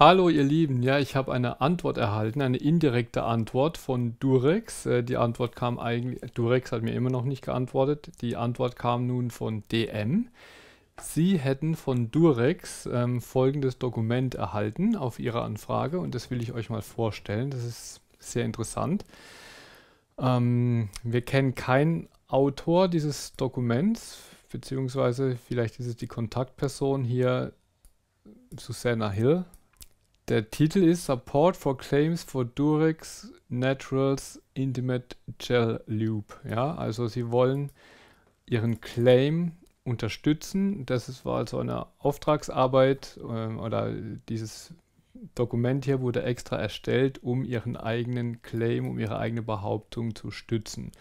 Hallo ihr Lieben, ja, ich habe eine Antwort erhalten, eine indirekte Antwort von Durex. Äh, die Antwort kam eigentlich, Durex hat mir immer noch nicht geantwortet, die Antwort kam nun von DM. Sie hätten von Durex ähm, folgendes Dokument erhalten auf Ihre Anfrage und das will ich euch mal vorstellen, das ist sehr interessant. Ähm, wir kennen keinen Autor dieses Dokuments, beziehungsweise vielleicht ist es die Kontaktperson hier, Susanna Hill, der Titel ist Support for Claims for Durex Naturals Intimate Gel Loop. Ja, also sie wollen ihren Claim unterstützen. Das war also eine Auftragsarbeit äh, oder dieses Dokument hier wurde extra erstellt, um ihren eigenen Claim, um ihre eigene Behauptung zu stützen.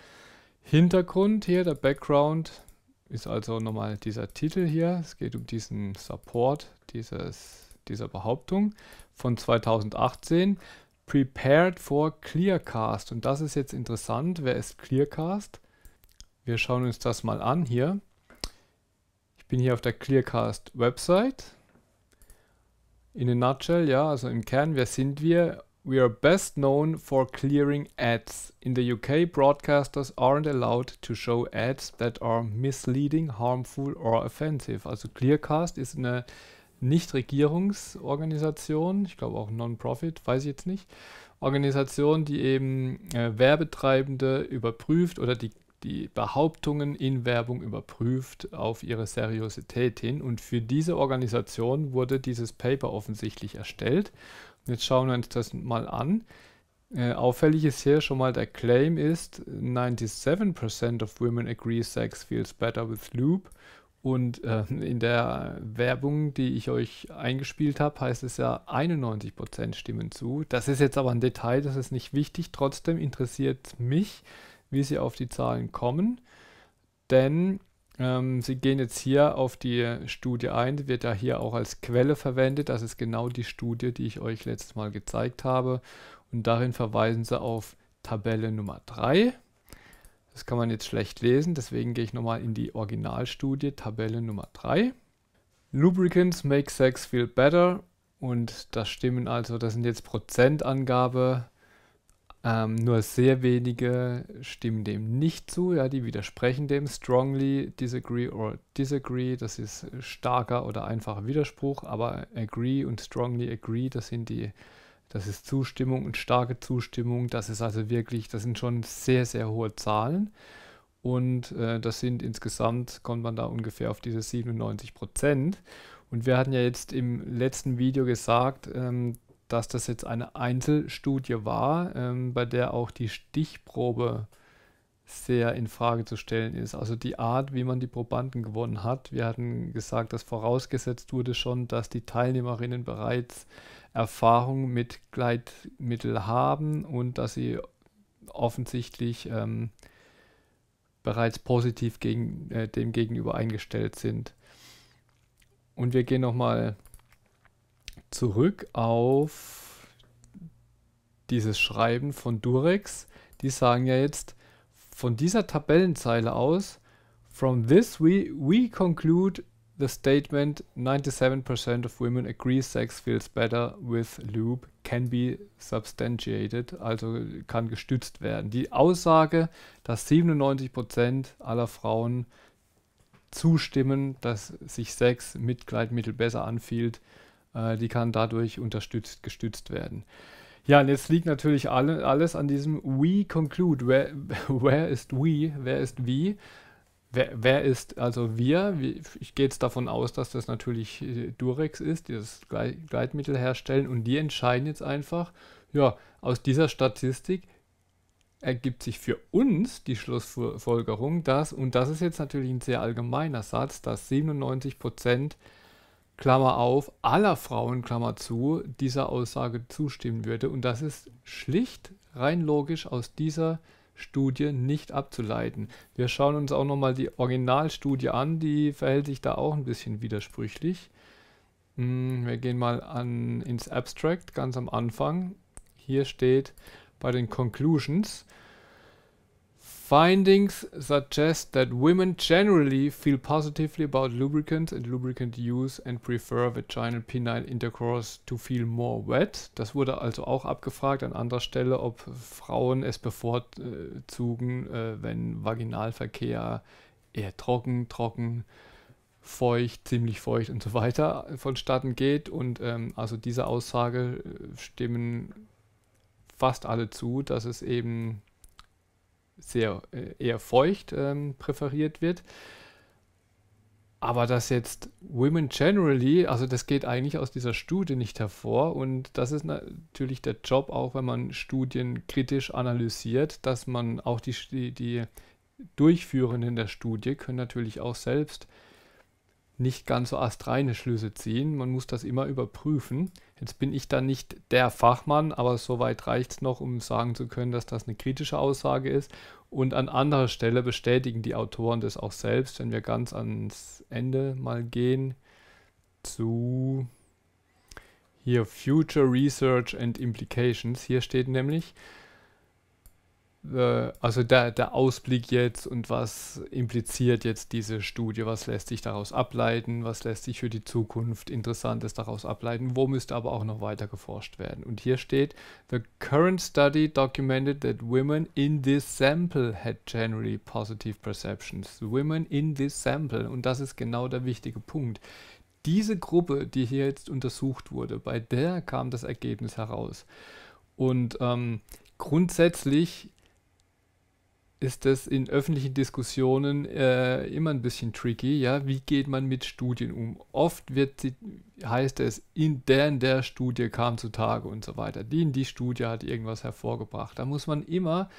Hintergrund hier, der Background, ist also nochmal dieser Titel hier. Es geht um diesen Support, dieses dieser Behauptung von 2018, Prepared for Clearcast. Und das ist jetzt interessant. Wer ist Clearcast? Wir schauen uns das mal an hier. Ich bin hier auf der Clearcast Website. In a nutshell, ja, also im Kern, wer sind wir? We are best known for clearing ads. In the UK, broadcasters aren't allowed to show ads that are misleading, harmful or offensive. Also Clearcast ist eine Nichtregierungsorganisation, ich glaube auch Non-Profit, weiß ich jetzt nicht, Organisation, die eben äh, Werbetreibende überprüft oder die, die Behauptungen in Werbung überprüft auf ihre Seriosität hin. Und für diese Organisation wurde dieses Paper offensichtlich erstellt. Und jetzt schauen wir uns das mal an. Äh, auffällig ist hier schon mal der Claim ist, 97% of women agree sex feels better with Loop und äh, in der Werbung, die ich euch eingespielt habe, heißt es ja 91% stimmen zu. Das ist jetzt aber ein Detail, das ist nicht wichtig. Trotzdem interessiert mich, wie sie auf die Zahlen kommen. Denn ähm, sie gehen jetzt hier auf die Studie ein, die wird ja hier auch als Quelle verwendet. Das ist genau die Studie, die ich euch letztes Mal gezeigt habe. Und darin verweisen sie auf Tabelle Nummer 3 das kann man jetzt schlecht lesen, deswegen gehe ich nochmal in die Originalstudie, Tabelle Nummer 3. Lubricants make sex feel better und das stimmen also, das sind jetzt Prozentangabe, ähm, nur sehr wenige stimmen dem nicht zu, ja, die widersprechen dem strongly, disagree or disagree, das ist starker oder einfacher Widerspruch, aber agree und strongly agree, das sind die das ist Zustimmung und starke Zustimmung. Das ist also wirklich, das sind schon sehr, sehr hohe Zahlen. Und äh, das sind insgesamt, kommt man da ungefähr auf diese 97 Prozent. Und wir hatten ja jetzt im letzten Video gesagt, ähm, dass das jetzt eine Einzelstudie war, ähm, bei der auch die Stichprobe sehr in Frage zu stellen ist. Also die Art, wie man die Probanden gewonnen hat. Wir hatten gesagt, dass vorausgesetzt wurde schon, dass die Teilnehmerinnen bereits Erfahrung mit Gleitmittel haben und dass sie offensichtlich ähm, bereits positiv gegen, äh, dem gegenüber eingestellt sind. Und wir gehen nochmal zurück auf dieses Schreiben von Durex. Die sagen ja jetzt von dieser Tabellenzeile aus, From this we, we conclude the statement 97% of women agree sex feels better with lube can be substantiated, also kann gestützt werden. Die Aussage, dass 97% aller Frauen zustimmen, dass sich Sex mit Gleitmittel besser anfühlt, äh, die kann dadurch unterstützt, gestützt werden. Ja, und jetzt liegt natürlich alle, alles an diesem We conclude. Where, wer ist we? Wer ist wie? Wer, wer, ist also wir? Ich gehe jetzt davon aus, dass das natürlich äh, Durex ist, die das Gleitmittel herstellen und die entscheiden jetzt einfach, ja, aus dieser Statistik ergibt sich für uns die Schlussfolgerung, dass, und das ist jetzt natürlich ein sehr allgemeiner Satz, dass 97 Prozent, Klammer auf, aller Frauen, Klammer zu, dieser Aussage zustimmen würde. Und das ist schlicht, rein logisch aus dieser Statistik Studie nicht abzuleiten. Wir schauen uns auch nochmal die Originalstudie an, die verhält sich da auch ein bisschen widersprüchlich. Hm, wir gehen mal an, ins Abstract, ganz am Anfang. Hier steht bei den Conclusions, Findings suggest that women generally feel positively about lubricants and lubricant use and prefer vaginal penile intercourse to feel more wet. Das wurde also auch abgefragt an anderer Stelle, ob Frauen es bevorzugen, äh, wenn Vaginalverkehr eher trocken, trocken, feucht, ziemlich feucht und so weiter vonstatten geht. Und ähm, also dieser Aussage äh, stimmen fast alle zu, dass es eben sehr äh, eher feucht ähm, präferiert wird. Aber dass jetzt Women generally, also das geht eigentlich aus dieser Studie nicht hervor. Und das ist natürlich der Job, auch wenn man Studien kritisch analysiert, dass man auch die, die, Durchführenden der Studie können natürlich auch selbst nicht ganz so astreine Schlüsse ziehen. Man muss das immer überprüfen. Jetzt bin ich da nicht der Fachmann, aber soweit reicht es noch, um sagen zu können, dass das eine kritische Aussage ist. Und an anderer Stelle bestätigen die Autoren das auch selbst, wenn wir ganz ans Ende mal gehen zu hier Future Research and Implications. Hier steht nämlich, äh, also der, der Ausblick jetzt und was impliziert jetzt diese Studie, was lässt sich daraus ableiten, was lässt sich für die Zukunft Interessantes daraus ableiten, wo müsste aber auch noch weiter geforscht werden. Und hier steht, the current study documented that women in this sample had generally positive perceptions. Women in this sample. Und das ist genau der wichtige Punkt diese Gruppe, die hier jetzt untersucht wurde, bei der kam das Ergebnis heraus. Und ähm, grundsätzlich ist das in öffentlichen Diskussionen äh, immer ein bisschen tricky. Ja, wie geht man mit Studien um? Oft wird sie, heißt es, in der, in der Studie kam zutage und so weiter. Die in die Studie hat irgendwas hervorgebracht. Da muss man immer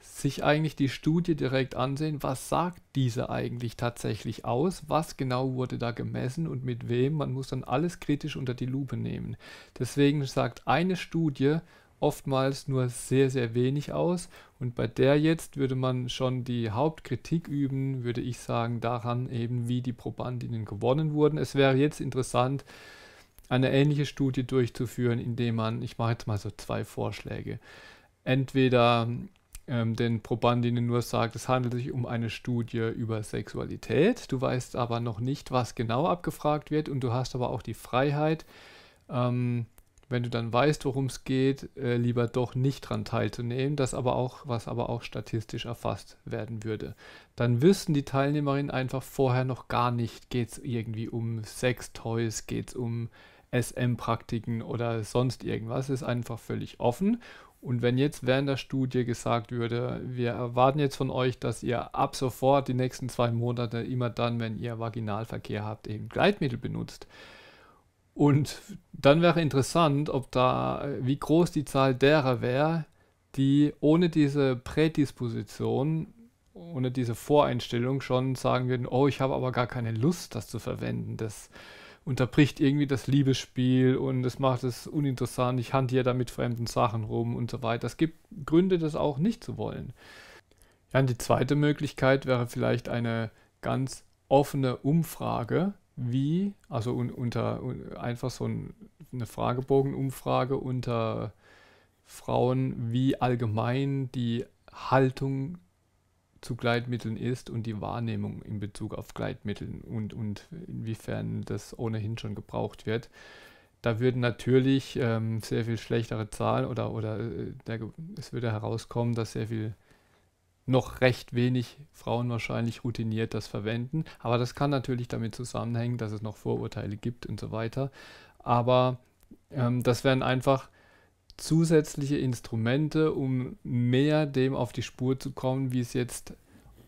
sich eigentlich die Studie direkt ansehen, was sagt diese eigentlich tatsächlich aus, was genau wurde da gemessen und mit wem. Man muss dann alles kritisch unter die Lupe nehmen. Deswegen sagt eine Studie oftmals nur sehr, sehr wenig aus. Und bei der jetzt würde man schon die Hauptkritik üben, würde ich sagen, daran eben, wie die Probandinnen gewonnen wurden. Es wäre jetzt interessant, eine ähnliche Studie durchzuführen, indem man, ich mache jetzt mal so zwei Vorschläge, entweder ähm, den Probandinnen nur sagt, es handelt sich um eine Studie über Sexualität, du weißt aber noch nicht, was genau abgefragt wird und du hast aber auch die Freiheit, ähm, wenn du dann weißt, worum es geht, äh, lieber doch nicht dran teilzunehmen, das aber auch, was aber auch statistisch erfasst werden würde. Dann wissen die Teilnehmerinnen einfach vorher noch gar nicht, geht es irgendwie um Sex-Toys, geht es um SM-Praktiken oder sonst irgendwas, ist einfach völlig offen. Und wenn jetzt während der Studie gesagt würde, wir erwarten jetzt von euch, dass ihr ab sofort die nächsten zwei Monate immer dann, wenn ihr Vaginalverkehr habt, eben Gleitmittel benutzt, und dann wäre interessant, ob da, äh, wie groß die Zahl derer wäre, die ohne diese Prädisposition, ohne diese Voreinstellung schon sagen würden, oh, ich habe aber gar keine Lust, das zu verwenden. Das unterbricht irgendwie das Liebesspiel und es macht es uninteressant, ich hantiere da mit fremden Sachen rum und so weiter. Es gibt Gründe, das auch nicht zu wollen. Ja, und die zweite Möglichkeit wäre vielleicht eine ganz offene Umfrage, wie, also un, unter un, einfach so ein, eine Fragebogenumfrage unter Frauen, wie allgemein die Haltung zu Gleitmitteln ist und die Wahrnehmung in Bezug auf Gleitmitteln und, und inwiefern das ohnehin schon gebraucht wird. Da würden natürlich ähm, sehr viel schlechtere Zahlen oder, oder äh, der, es würde herauskommen, dass sehr viel noch recht wenig Frauen wahrscheinlich routiniert das verwenden. Aber das kann natürlich damit zusammenhängen, dass es noch Vorurteile gibt und so weiter. Aber ähm, das wären einfach zusätzliche Instrumente, um mehr dem auf die Spur zu kommen, wie es jetzt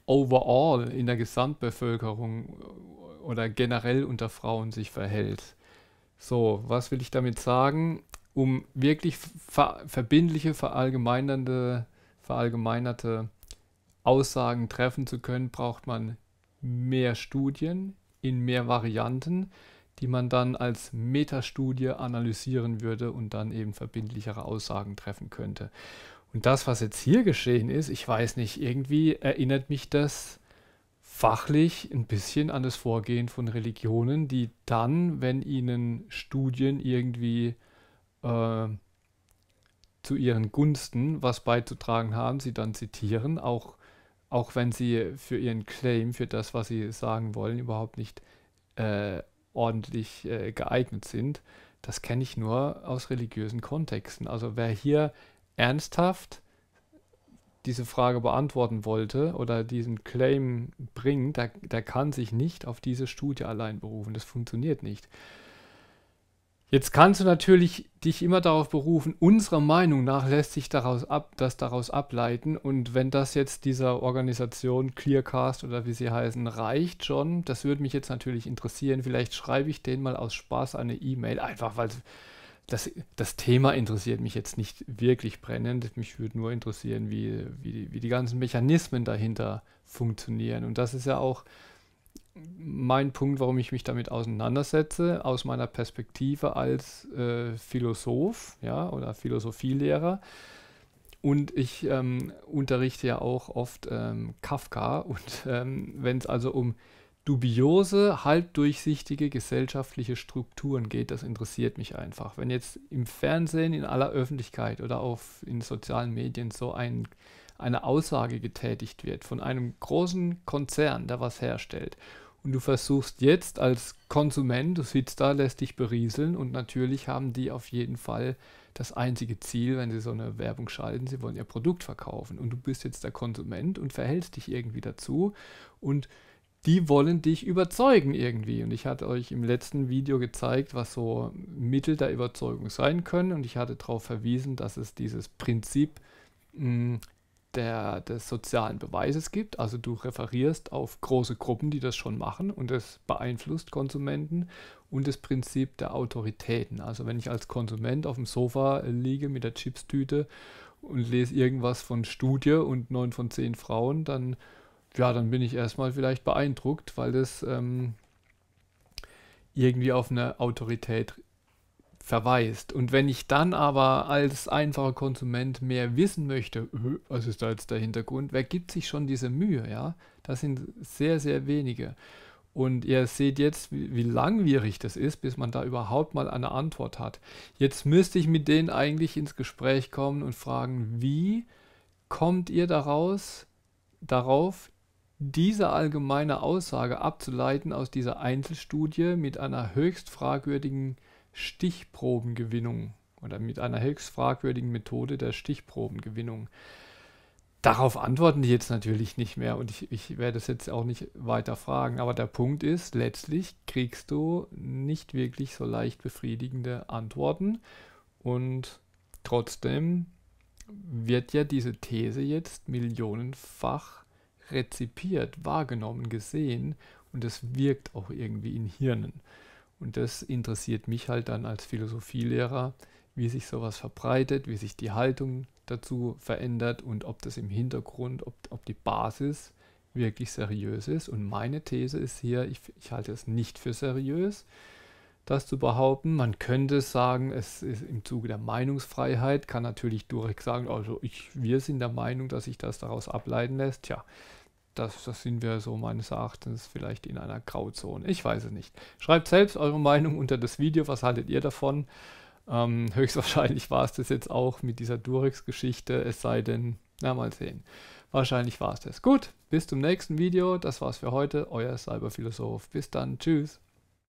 overall in der Gesamtbevölkerung äh, oder generell unter Frauen sich verhält. So, was will ich damit sagen? Um wirklich ver verbindliche, verallgemeinernde, verallgemeinerte Aussagen treffen zu können, braucht man mehr Studien in mehr Varianten, die man dann als Metastudie analysieren würde und dann eben verbindlichere Aussagen treffen könnte. Und das, was jetzt hier geschehen ist, ich weiß nicht, irgendwie erinnert mich das fachlich ein bisschen an das Vorgehen von Religionen, die dann, wenn ihnen Studien irgendwie äh, zu ihren Gunsten was beizutragen haben, sie dann zitieren, auch auch wenn sie für ihren Claim, für das, was sie sagen wollen, überhaupt nicht äh, ordentlich äh, geeignet sind. Das kenne ich nur aus religiösen Kontexten. Also wer hier ernsthaft diese Frage beantworten wollte oder diesen Claim bringt, der, der kann sich nicht auf diese Studie allein berufen. Das funktioniert nicht. Jetzt kannst du natürlich dich immer darauf berufen, unserer Meinung nach lässt sich daraus ab, das daraus ableiten. Und wenn das jetzt dieser Organisation Clearcast oder wie sie heißen, reicht schon, das würde mich jetzt natürlich interessieren. Vielleicht schreibe ich denen mal aus Spaß eine E-Mail, einfach weil das, das Thema interessiert mich jetzt nicht wirklich brennend. Mich würde nur interessieren, wie, wie, wie die ganzen Mechanismen dahinter funktionieren. Und das ist ja auch mein Punkt, warum ich mich damit auseinandersetze, aus meiner Perspektive als äh, Philosoph ja, oder Philosophielehrer. Und ich ähm, unterrichte ja auch oft ähm, Kafka. Und ähm, wenn es also um dubiose, halbdurchsichtige gesellschaftliche Strukturen geht, das interessiert mich einfach. Wenn jetzt im Fernsehen, in aller Öffentlichkeit oder auch in sozialen Medien so ein eine Aussage getätigt wird von einem großen Konzern, der was herstellt und du versuchst jetzt als Konsument, du sitzt da, lässt dich berieseln und natürlich haben die auf jeden Fall das einzige Ziel, wenn sie so eine Werbung schalten, sie wollen ihr Produkt verkaufen und du bist jetzt der Konsument und verhältst dich irgendwie dazu und die wollen dich überzeugen irgendwie. Und ich hatte euch im letzten Video gezeigt, was so Mittel der Überzeugung sein können. Und ich hatte darauf verwiesen, dass es dieses Prinzip mh, hm, der, des sozialen Beweises gibt. Also du referierst auf große Gruppen, die das schon machen und das beeinflusst Konsumenten und das Prinzip der Autoritäten. Also wenn ich als Konsument auf dem Sofa liege mit der Chipstüte und lese irgendwas von Studie und neun von zehn Frauen, dann ja, dann bin ich erstmal vielleicht beeindruckt, weil das ähm, irgendwie auf eine Autorität verweist. Und wenn ich dann aber als einfacher Konsument mehr wissen möchte, was ist da jetzt der Hintergrund, wer gibt sich schon diese Mühe, ja? Das sind sehr, sehr wenige. Und ihr seht jetzt, wie, wie langwierig das ist, bis man da überhaupt mal eine Antwort hat. Jetzt müsste ich mit denen eigentlich ins Gespräch kommen und fragen, wie kommt ihr daraus, darauf, diese allgemeine Aussage abzuleiten aus dieser Einzelstudie mit einer höchst fragwürdigen äh, Stichprobengewinnung oder mit einer höchst fragwürdigen Methode der Stichprobengewinnung. Darauf antworten die jetzt natürlich nicht mehr und ich, ich werde es jetzt auch nicht weiter fragen. Aber der Punkt ist, letztlich kriegst du nicht wirklich so leicht befriedigende Antworten und trotzdem wird ja diese These jetzt millionenfach rezipiert, wahrgenommen, gesehen und es wirkt auch irgendwie in Hirnen. Und das interessiert mich halt dann als Philosophielehrer, wie sich sowas verbreitet, wie sich die Haltung dazu verändert und ob das im Hintergrund, ob, ob die Basis wirklich seriös ist. Und meine These ist hier, ich, ich halte es nicht für seriös, das zu behaupten. Man könnte sagen, es ist im Zuge der Meinungsfreiheit, kann natürlich Durek sagen, also ich, wir sind der Meinung, dass sich das daraus ableiten lässt. Tja, das, das sind wir so meines Erachtens vielleicht in einer Grauzone. Ich weiß es nicht. Schreibt selbst eure Meinung unter das Video. Was haltet ihr davon? Ähm, höchstwahrscheinlich war es das jetzt auch mit dieser Durex-Geschichte. Es sei denn, na mal sehen. Wahrscheinlich war es das. Gut, bis zum nächsten Video. Das war's für heute. Euer Cyberphilosoph. Bis dann. Tschüss.